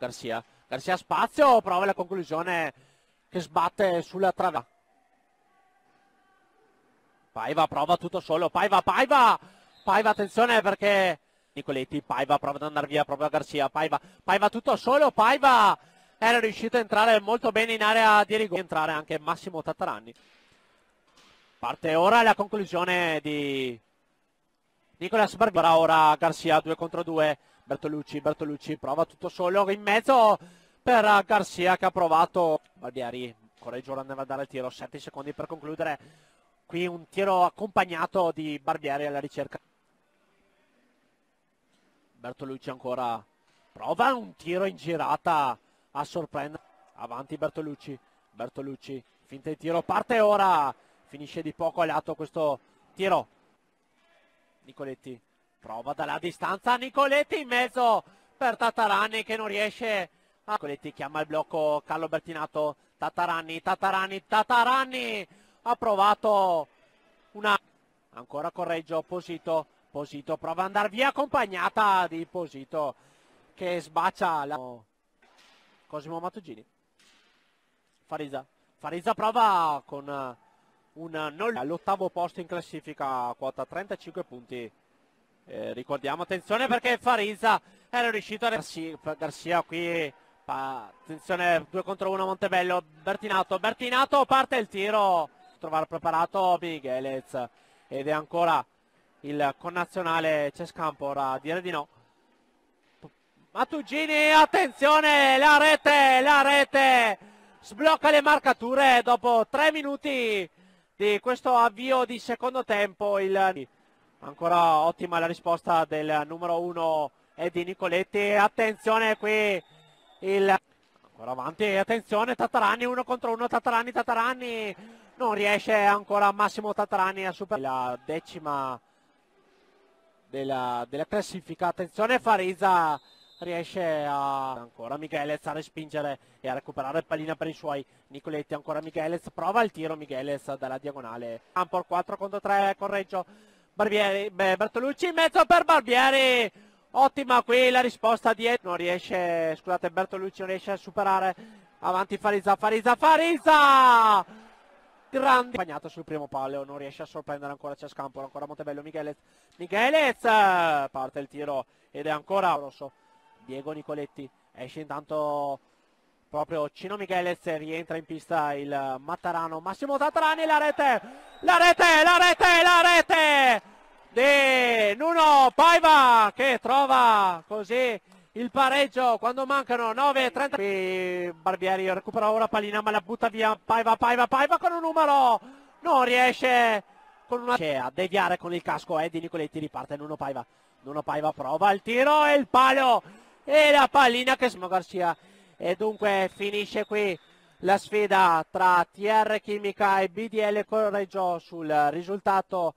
Garcia. Garcia spazio, prova la conclusione che sbatte sulla trave. Paiva prova tutto solo, Paiva, Paiva! Paiva attenzione perché Nicoletti, Paiva prova ad andare via proprio a Garcia, Paiva, Paiva tutto solo, Paiva! Era riuscito a entrare molto bene in area di rigore, entrare anche Massimo Tataranni. Parte ora la conclusione di Nicolas Barbara, ora Garcia 2 contro 2. Bertolucci, Bertolucci prova tutto solo in mezzo per Garcia che ha provato Barbieri, Correggio andava a dare il tiro, 7 secondi per concludere qui un tiro accompagnato di Barbieri alla ricerca Bertolucci ancora prova un tiro in girata a sorprendere avanti Bertolucci Bertolucci finta di tiro parte ora finisce di poco a lato questo tiro Nicoletti prova dalla distanza Nicoletti in mezzo per Tataranni che non riesce a... Nicoletti chiama il blocco Carlo Bertinato, Tataranni, Tataranni, Tataranni ha provato una... ancora Correggio, Posito, Posito prova ad andare via accompagnata di Posito che sbaccia la... Cosimo Matugini Farisa Farisa prova con un all'ottavo posto in classifica quota 35 punti eh, ricordiamo attenzione perché Farinza era riuscito a Garcia, Garcia qui pa, attenzione 2 contro 1 Montebello Bertinato Bertinato parte il tiro trovare preparato Miguelez ed è ancora il connazionale Cescampo ora a dire di no Matugini attenzione la rete la rete sblocca le marcature dopo 3 minuti di questo avvio di secondo tempo il Ancora ottima la risposta del numero 1 Eddie Nicoletti. Attenzione qui il... Ancora avanti, attenzione Tatarani, uno contro uno, Tatarani, Tatarani. Non riesce ancora Massimo Tatarani a superare la decima della, della classifica. Attenzione Farisa riesce a ancora Michelez a respingere e a recuperare pallina per i suoi Nicoletti ancora Michelez prova il tiro Michelez dalla diagonale Ampor 4 contro 3 Correggio Barbieri, beh, Bertolucci in mezzo per Barbieri. Ottima qui la risposta di Non riesce, scusate, Bertolucci non riesce a superare. Avanti Farizza, Farizza, Farizza! Grande. Bagnato sul primo palleo, non riesce a sorprendere ancora C'è Scampolo, ancora Montebello, Michelez. Michelez! Parte il tiro ed è ancora rosso. Diego Nicoletti esce intanto proprio Cino Michelez rientra in pista il Mattarano Massimo Tattarani la rete la rete la rete la rete Paiva che trova così il pareggio quando mancano 9 9.30 qui Barbieri recupera ora pallina ma la butta via Paiva Paiva Paiva con un numero non riesce con una a deviare con il casco Eddie eh, Nicoletti riparte Nuno Paiva Nuno Paiva prova il tiro e il palo e la pallina che sono Garcia e dunque finisce qui la sfida tra TR Chimica e BDL Correggio sul risultato